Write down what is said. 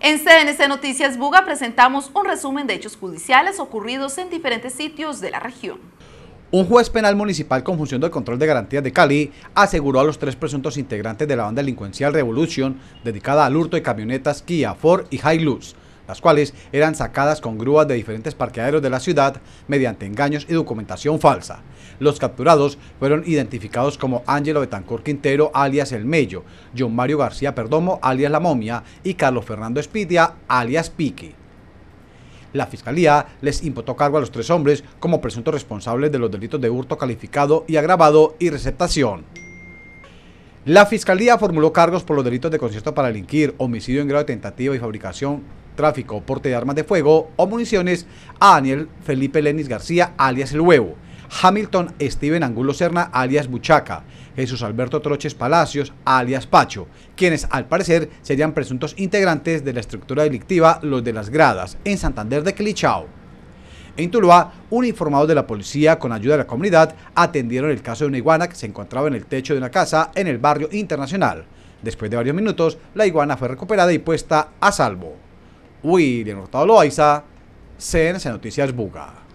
En CNC Noticias Buga presentamos un resumen de hechos judiciales ocurridos en diferentes sitios de la región. Un juez penal municipal con función de control de garantías de Cali aseguró a los tres presuntos integrantes de la banda delincuencial Revolution, dedicada al hurto de camionetas Kia, Ford y Hilux, las cuales eran sacadas con grúas de diferentes parqueaderos de la ciudad mediante engaños y documentación falsa. Los capturados fueron identificados como Ángelo Betancor Quintero, alias El Mello, John Mario García Perdomo, alias La Momia, y Carlos Fernando Espidia, alias Piqui. La Fiscalía les imputó cargo a los tres hombres como presuntos responsables de los delitos de hurto calificado y agravado y receptación. La Fiscalía formuló cargos por los delitos de concierto para delinquir, homicidio en grado de tentativa y fabricación tráfico, porte de armas de fuego o municiones a Daniel Felipe Lenis García, alias El Huevo, Hamilton Steven Angulo Serna, alias Buchaca, Jesús Alberto Troches Palacios, alias Pacho, quienes al parecer serían presuntos integrantes de la estructura delictiva Los de las Gradas, en Santander de Quilichao. En Tuluá, informado de la policía con ayuda de la comunidad atendieron el caso de una iguana que se encontraba en el techo de una casa en el barrio internacional. Después de varios minutos, la iguana fue recuperada y puesta a salvo. William Hurtado Loaiza, CNC Noticias Buga.